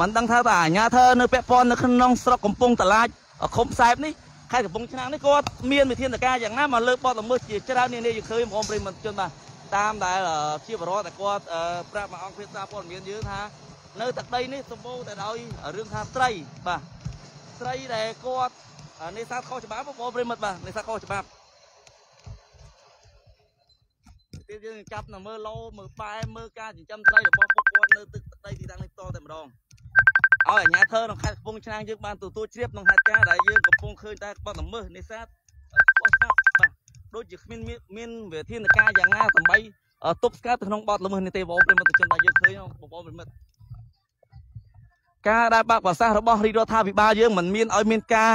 មិនដឹងថាបើអាជ្ញាធរនៅពាក់ព័ន្ធនៅក្នុងស្រុកកំពង់តឡាចឃុំខ្សែបនេះខេត្តកំពង់ឆ្នាំងនេះគាត់មានវិធានការយ៉ាងណាមកលើបទល្មើសជាច្រើននានាយើងឃើញបងប្រិមត្តជនបាទតាមដែលជាបរិវត្តតែគាត់ប្រាប់មកអង្គភាពសារព័ត៌មានយើងថានៅទឹកដីនេះសម្បូរតែដោយរឿងថាត្រីបាទត្រីដែលគាត់នេសាទខុសច្បាប់បងប្រិមត្តបាទនេសាទខុសច្បាប់ទៀតយើងចាប់នៅមើលឡូមើលប៉ែមើលការចិញ្ចឹមត្រីរបស់ពួកគាត់នៅទឹកដីទីតាំងនេះផ្ទាល់តែម្ដងឲ្យអាជ្ញាធរក្នុងខេត្តកំពង់ឆ្នាំងយើងបានទទួលជ្រាបក្នុងហេតុការណ៍ដែលយើងកំពុងឃើញតែក្បត់ល្មើសនេសាទខុសច្បាប់បាទដូចជាគ្មាន មានវិធានការយ៉ាងណាដើម្បីទប់ស្កាត់ទៅក្នុងបទល្មើសនេះទេបងប្រិមត្តជនដែលយើងឃើញបងប្រិមត្តការដែលបាក់ប្រសាសរបស់រាជរដ្ឋាភិបាលយើងមិនមានឲ្យមានការ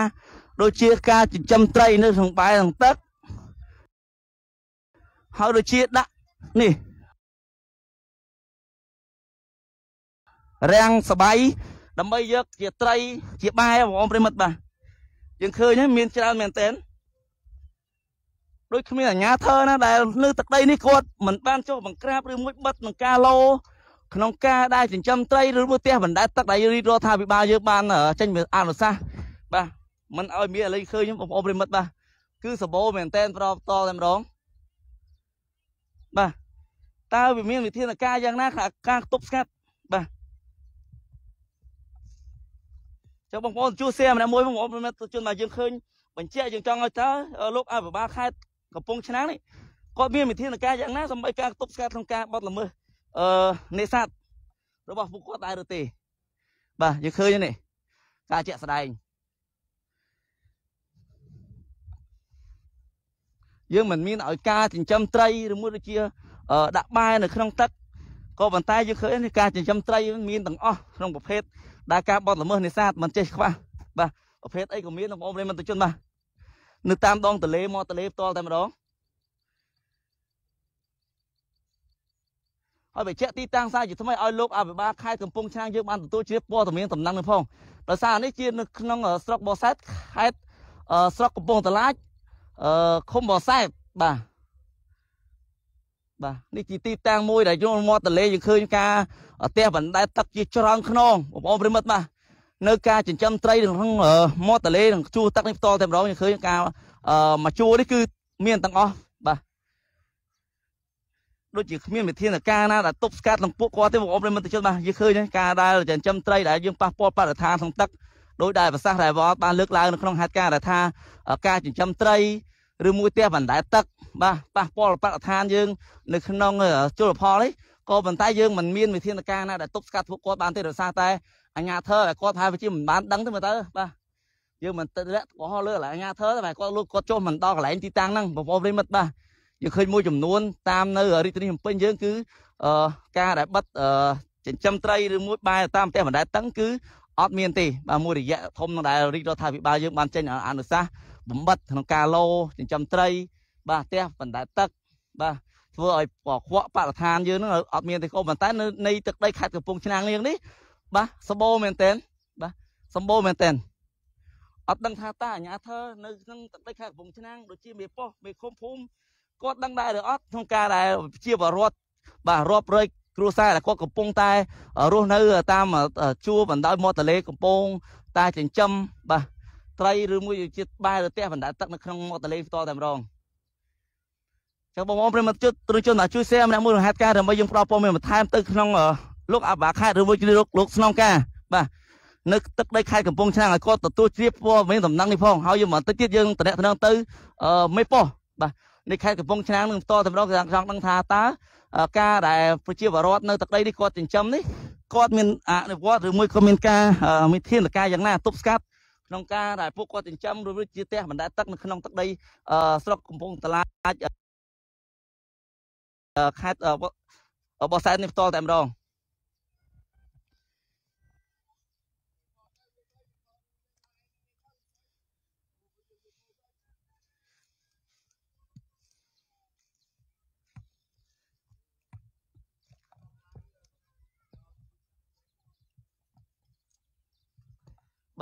ដូចជាការចិញ្ចឹមត្រីនៅក្នុងបែក្នុងទឹកហើយដូចជាដាក់នេះរាំងសបៃដើម្បីយកជាត្រី ជាបែបងប្រិមិត្តបាទយើងឃើញហ្នឹងមានច្រើនមែនតើដូចគ្មានអាញាធើណាដែលលើទឹកដីនេះគាត់មិនបានចុះបង្ក្រាបឬមួយបិទនឹងការលោក្នុងការដែលចិញ្ចឹមត្រីឬមួយផ្ទះបណ្ដែតទឹកដែលរីរដ្ឋាភិបាលយើងបានចេញអនុសាសន៍បាទមិនឲ្យមានអីឃើញបងប្អូនប្រិមិត្តបាទគឺសបោមែនតែនប្រតតតែម្ដងបាទតើវាមានវិធានការយ៉ាងណាក្នុងការទប់ស្កាត់ចុះបងប្អូនជួសសែម្នាក់មួយបងប្អូនប្រជាជនមកយើងឃើញបញ្ជាក់យើងចង់ឲ្យតើលោកអភិបាលខេត្តកំពង់ឆ្នាំងនេះគាត់មានវិធានការយ៉ាងណាដើម្បីការទប់ស្កាត់ក្នុងការបទល្មើសអឺនេសាទរបស់ពួកគាត់ដែរឬទេបាទយើងឃើញនេះការជាក់ស្ដែងយើងមិនមានឲ្យការចិញ្ចឹមត្រីឬមួយដូចជា ដាក់បែនៅ ក្នុងទឹកក៏ប៉ុន្តែយើងឃើញការចិញ្ចឹមត្រីមានទាំងអស់ក្នុងប្រភេទដែលការបត់ល្មើសនេសាទមិនចេះខ្វះបាទប្រភេទអីក៏មានបងប្អូនប្រិយមិត្តជនបាទនៅតាមដងទន្លេមាត់ទន្លេផ្ទាល់តែម្ដងហើយបញ្ជាក់ទីតាំងសារជាថ្មីឲ្យលោកអភិបាលខេត្តកំពង់ឆ្នាំងយើងបានទទួលជាព័ត៌មានតំណែងនឹងផងដោយសារនេះជានៅក្នុងស្រុកបោសែតខេត្តស្រុកកំពង់តឡាចអឺឃុំបោសែតបាទបាទនេះជាទីតាំងមួយដែលយើងមាត់ទន្លេយើងឃើញការផ្ទះបណ្ដែតទឹកជាច្រើនខ្នងបងប្អូនប្រិមិត្តបាទនៅការចិញ្ចឹមត្រីនៅក្នុងមាត់ទន្លេនឹងជួរទឹកនេះផ្ទាល់តែម្ដងយើងឃើញការមកជួរនេះគឺមានទាំងអស់បាទដូចជាគ្មានវិធានការណាដែលទប់ស្កាត់លំពួកគាត់ទេបងប្អូនប្រិមិត្តជនបាទយើងឃើញការដែលចិញ្ចឹមត្រីដែលយើងប៉ះពាល់បរិស្ថានក្នុងទឹកដោយដែលប្រសាសន៍ដែលវត្តបានលើកឡើងនៅក្នុងហេតុការណ៍ដែលថាការចិញ្ចឹមត្រីឬមួយផ្ទះបណ្ដែតទឹកបាទប៉ះពាល់បរិស្ថានយើង នៅក្នុងជលផលនេះក៏ប៉ុន្តែយើងមិនមានវិធានការណាដែលទប់ស្កាត់ពួកគាត់បានទេដោយសារតែអាជ្ញាធរគាត់ថាវាជាមិនបានដឹងទេមើលទៅបាទយើងមិនទឹកលាក់កុហកលើអាជ្ញាធរតែគាត់លុបគាត់ចុះមិនដល់កន្លែងទីតាំងហ្នឹងបងប្អូនប្រិមិត្តបាទយើងឃើញមួយចំនួន តាមនៅរាជធានីភ្នំពេញយើងគឺអឺការដែលបិទអឺចិញ្ចឹមត្រីឬមួយបែរតាមផ្ទះបណ្ដែតតឹងគឺអត់មានទេបាទមួយរយៈធំនៅដែលរាជរដ្ឋាភិបាលយើងបានចេញអនុសាសន៍បំបត្តិក្នុងការលោចិញ្ចឹមត្រីបាទផ្ទះបណ្ដែតទឹកបាទធ្វើឲ្យពកខ្វក់បរិស្ថានយើងនឹងអត់មានទេកុំប៉ុន្តែនៅនៃទឹកដីខេត្តកំពង់ឆ្នាំងនាងនេះបាទសម្បូរមែនតែនបាទសម្បូរមែនតែនអត់ដឹងថាតាអាញាធើនៅក្នុងទឹកដីខេត្តកំពង់ឆ្នាំងដូចជាមេប៉ោះមេឃុំភូមិគាត់ដឹងដែរឬអត់ក្នុងការដែលជាបរដ្ឋបាទរាប់រយគ្រួសារដែលគាត់កំពុងតែរស់នៅតាមជួរបណ្ដោយមាត់ទន្លេកំពង់តែចិញ្ចឹមបាទត្រីឬមួយជាបែរទៅផ្ទះបណ្ដាទឹកនៅក្នុងមាត់ទន្លេផ្ទាល់តែម្ដងចឹងបងប្អូនប្រិមត្តជួយទ្រជនជួយ share ម្នាក់មួយរហ័តការដើម្បីយើងផ្ដល់ព័ត៌មានបន្ថែមទៅក្នុងលោកអាបាខេតឬមួយលោកលោកស្នងការបាទនៅទឹកដីខេត្តកំពង់ឆ្នាំងឲ្យគាត់ទទួលជ្រាបព័ត៌មានដំណឹងនេះផងហើយយើងបន្តិចទៀតយើងតំណាក់ទៅមេប៉ោះបាទនៃខេត្តកំពង់ឆ្នាំងនឹងផ្ទាល់តែម្ដងចង់ដឹងថាតើការដែលប្រជាពលរដ្ឋនៅទឹកដីនេះគាត់ចិញ្ចឹមនេះគាត់មាន អនុវត្តឬមួយក៏មានការមានធានការយ៉ាងណាទប់ស្កាត់ក្នុងការដែលពួកគាត់ចិញ្ចឹមឬជាផ្ទះបណ្ដែតទឹកនៅក្នុងទឹកដីស្រុកកំពង់តឡាចខេត្តបបសែននេះផ្ទាល់តែម្ដង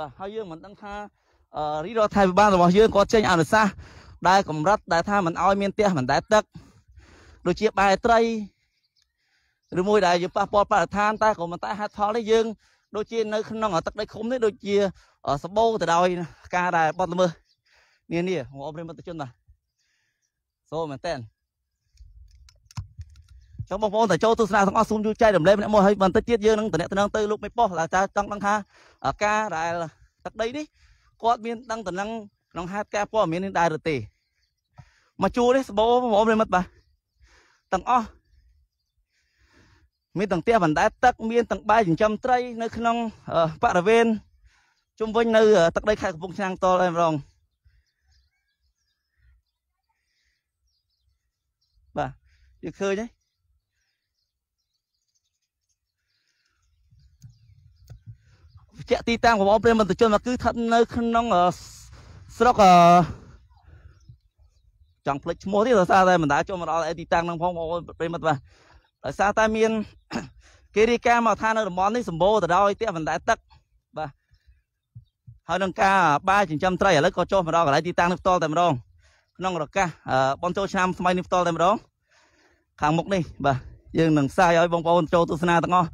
បាទហើយយើងមិនដឹងថារីរដ្ឋថៃបានរបស់យើងគាត់ចេញអនុសាសន៍ដែលកម្រិតដែលថាមិនអោយមានផ្ទះមិនដែលទឹក ដូចជាបែត្រីឬមួយដែលយើងប៉ះពាល់បរិស្ថានតែក៏មិនតែហេតុផលនេះយើងដូចជានៅក្នុងទឹកដីឃុំនេះដូចជាសបោទៅដោយ ការដែលបាត់ល្មើសនានាអបរិមត្តជនបាទសូមមែនតើចឹងបងប្អូនតែចូលទស្សនាទាំងអស់សូមជួយចែករំលែកម្នាក់មួយហើយបន្តិចទៀតយើងនឹងតំណែងទៅលោកមេប៉ុសដែលចង់ដឹងថាការដែលទឹកដីនេះគាត់មានដឹងតំណែងក្នុងហេតុការព័ត៌មាននេះដែរឬទេមកជួនេះសបោបងប្អូនមិត្តបាទទាំងអស់មានទាំងផ្ទះបណ្ដែតទឹកមានទាំងបាយចិញ្ចឹមត្រីនៅក្នុងបរិវេណជុំវិញនៅទឹកដីខេត្តកំពង់ឆ្នាំងតលឯម្ដងបាទយើងឃើញហើយបញ្ជាក់ទីតាំងបងប្អូនប្រិយមិត្តជនមកគឺស្ថិតនៅក្នុងស្រុកចង់ផ្លេចឈ្មោះទេដោយសារតែបណ្ដាចូលមកដល់ទីតាំងហ្នឹងផងបងប្អូនប្រិយមិត្តបាទដោយសារតែមានគេរាយការណ៍មកថានៅតំបន់នេះសម្បូរទៅដោយផ្ទះបណ្ដែតទឹកបាទហើយនឹងការបាចិញ្ចឹមត្រីឥឡូវក៏ចុះមកដល់កន្លែងទីតាំងនេះផ្ទាល់តែម្ដងក្នុងរកាសបនចូលឆ្នាំថ្មីនេះផ្ទាល់តែម្ដងខាងមុខនេះបាទយើងនឹងផ្សាយឲ្យបងប្អូនចូលទស្សនាទាំងអស់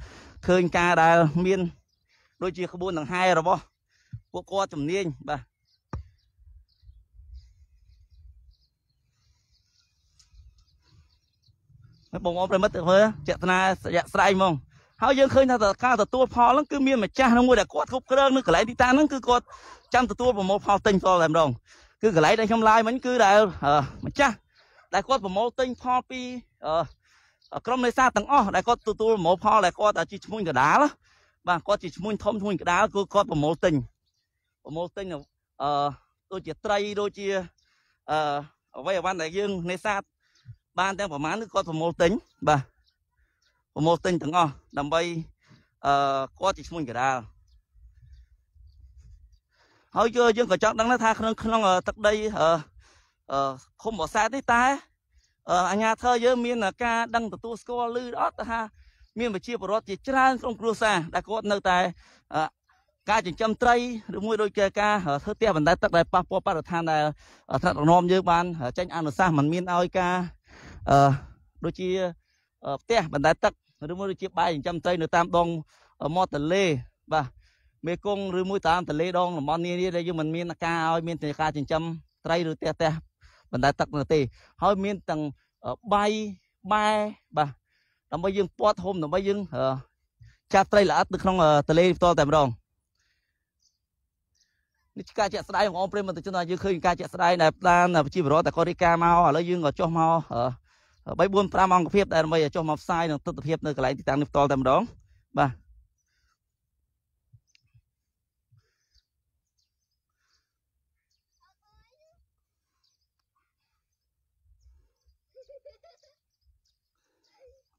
ឃើញការដែលមានដូចជាក្បួនដង្ហែរបស់ពួកគាត់ជំនាញបាទហើយបងប្អូនប្រិមិត្តមើលចេតនារយៈស្រ័យហ្មងហើយយើងឃើញថាការទទួលផលហ្នឹងគឺមានម្ចាស់នឹងមួយដែលគាត់គ្រប់គ្រងនៅកន្លែងទីតាំងហ្នឹងគឺគាត់ចាំទទួលប្រមូលផលទិញផ្ទាល់តែម្ដងគឺកន្លែងដែលខ្ញុំឡាយមិញគឺដែលម្ចាស់ដែលគាត់ប្រមូលទិញផលពីក្រុមនេសាទទាំងអស់ដែលគាត់ទទួលប្រមូលផលដែលគាត់ជាឈ្មោះកដាលបាទគាត់ជាឈ្មោះធំឈ្មោះក្តាលគឺគាត់ប្រមូលទិញប្រមូលទិញអឺដូចជាត្រីដូចជាអឺអ្វីអ្វាន់ដែលយើងនេសាទបានទាំងប្រមាណគឺគាត់ប្រមូលទិញបាទប្រមូលទិញទាំងអស់ដើម្បីអឺគាត់ជាឈ្មោះកដាលហើយយើងក៏ចង់ដឹងថាក្នុង ក្នុងទឹកដីអឺឃុំបរសែតនេះតែអញ្ញាធិយើងមាន ការដឹងទទួលស្គាល់ឬអត់ថាមានប្រជាពលរដ្ឋជាច្រើនក្នុងគ្រួសារដែលគាត់នៅតែការចិញ្ចឹមត្រីឬមួយដូចជាការធ្វើផ្ទះបណ្ដែតទឹកដែលប៉ះពាល់បរិស្ថានដែលថ្នាក់ដឹកនាំយើងបានចេញអនុសាសន៍មិនមានឲ្យការអឺដូចជាផ្ទះបណ្ដែតទឹកឬមួយដូចជាបាយចិញ្ចឹមត្រីនៅតាមដងមាត់ទន្លេបាទមេគង្គឬមួយតាមទន្លេដងតំបន់នានាដែលយើងមិនមានការឲ្យមានការចិញ្ចឹមត្រីឬផ្ទះផ្ទះបណ្ដែតទឹកនោះទេហើយមានទាំងបាយបែបាទដើម្បីយើងពាត់ហុំដើម្បីយើងចាប់ត្រីល្អិតនៅក្នុងទលេផ្ទាល់តែម្ដងនេះជាការជាក់ស្ដែងបងអមព្រមតជនយើងឃើញការជាក់ស្ដែងដែលបានប្រជាពលរដ្ឋតែកូរីកាមកឥឡូវយើងក៏ចុះមក3 4 5អង្គភាពដែលដើម្បីចុះមកផ្សាយនឹងទស្សនវិជ្ជានៅកន្លែងទីតាំងនេះផ្ទាល់តែម្ដងបាទ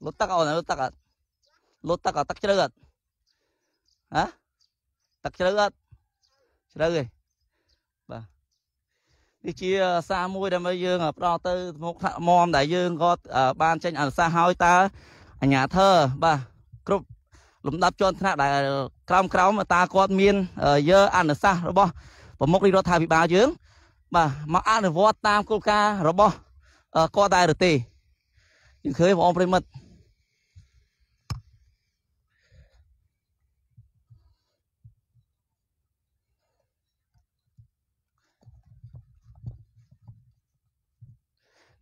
លុតទឹកអូនលុតទឹកអត់លុតទឹកអត់ទឹកជ្រៅអត់ហ៎ទឹកជ្រៅអត់ជ្រៅទេបាទនេះជាសារមួយដើម្បីយើងផ្ដល់ទៅមកថ្នាក់មមដែលយើងក៏បានចេញអនុសាសន៍ឲ្យតើអាញាធរបាទគ្រប់លំដាប់ជាន់ថ្នាក់ដែលក្រោមក្រោមតើគាត់មានយើអនុសាសន៍របស់ប្រមុខរដ្ឋាភិបាលយើងបាទមកអនុវត្តតាមគោលការណ៍របស់គាត់ដែរឬទេយើងឃើញបងប្រិមិត្ត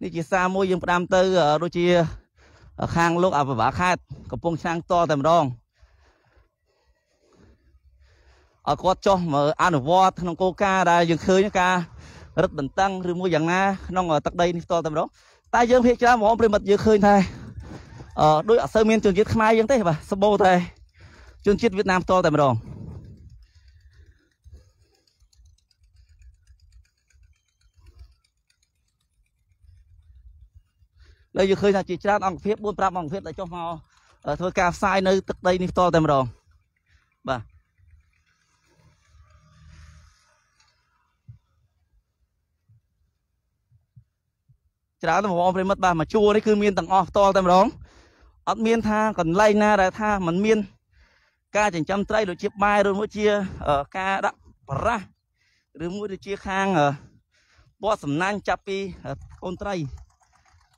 នេះជាសារមួយយើងផ្ដាំទៅដូចជាខាងលោកអបវាខេតកំពង់ឆ្នាំងតតែម្ដងឲ្យគាត់ចោះមើលអនុវត្តក្នុងគោលការណ៍ដែលយើងឃើញការរឹតបន្តឹងឬមួយយ៉ាងណាក្នុងទឹកដីនេះតតែម្ដង តែយើងភាគច្រើនបងប្រិមិត្តយើងឃើញថាអឺដូចអត់សូវមានជនជាតិខ្មែរយើងទេបាទសបោតែជនជាតិវៀតណាមតតែម្ដងលើយើងឃើញថាជាច្រើនអង្គភាព4 5អង្គភាពដែលចុះមកធ្វើការផ្សាយនៅទឹកដីនេះផ្ទាល់តែម្ដងបាទច្រើនបងប្អូនប្រិមិត្តបាទមួយជួរនេះគឺមានទាំងអស់ផ្ទាល់តែម្ដងអត់មាន ថាកន្លែងណាដែលថាมันមាន ការចិញ្ចឹមត្រីដូចជាបែរឬមួយជាការដាក់ប្រះឬមួយដូចជាខាងពាត់សំណាញ់ចាប់ពីកូនត្រី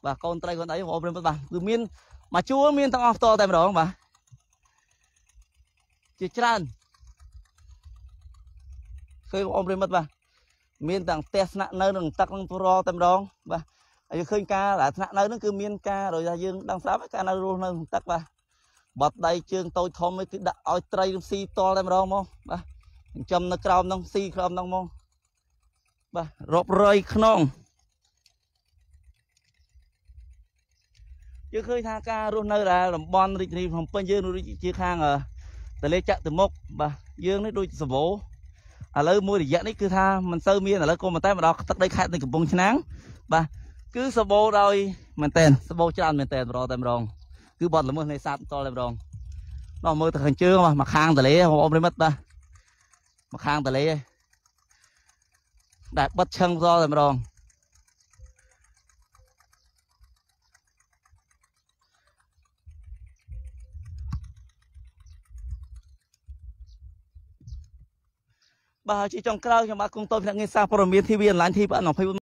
បាទកូនត្រីកូនអីបងប្អូនបាទគឺមានមួយជួរមានទាំងអស់ផ្ទាល់តែម្ដងបាទជាច្រើនឃើញបងប្អូនប្រិមិត្តបាទមានទាំងផ្ទះស្នាក់នៅនឹងទឹកនឹងប្រតែម្ដងបាទហើយឃើញការដែលស្នាក់នៅនឹងគឺមានការដោយថាយើងដឹងស្រាប់ការនៅរស់នៅក្នុងទឹកបាទបាត់ដៃជើងតូចធំគេដាក់ឲ្យត្រីនឹងស៊ីតតែម្ដងមកបាទចិញ្ចឹមនៅក្រោមនឹងស៊ីក្រោមនឹងមកបាទរាប់រយខ្នងយើងឃើញថាការរស់នៅដែលតំបន់រាជធានីភ្នំពេញយើងជាខាងទលេចាក់ទៅមុខបាទយើងនេះដូចសាវោឥឡូវមួយរយៈនេះគឺថាមិនសូវមានឥឡូវក៏មិនតែមកដល់ទឹកដីខេត្តនៃកំពង់ឆ្នាំងបាទគឺសាវោដោយមែនតែនសាវោច្រើនមែនតែនម្ដងតែម្ដងគឺបាត់ល្មើសនៃសត្វតតែម្ដងដល់មើលទៅខាងជើងបាទមកខាងទលេបងប្អូនប្រិមិត្តបាទមកខាងទលេដែរបិទឈឹងផ្សល់តែម្ដងបាទជាចុងក្រោយខ្ញុំបាទគង់តូចភ្នាក់ងារសារព័ត៌មាន TV Online TV 24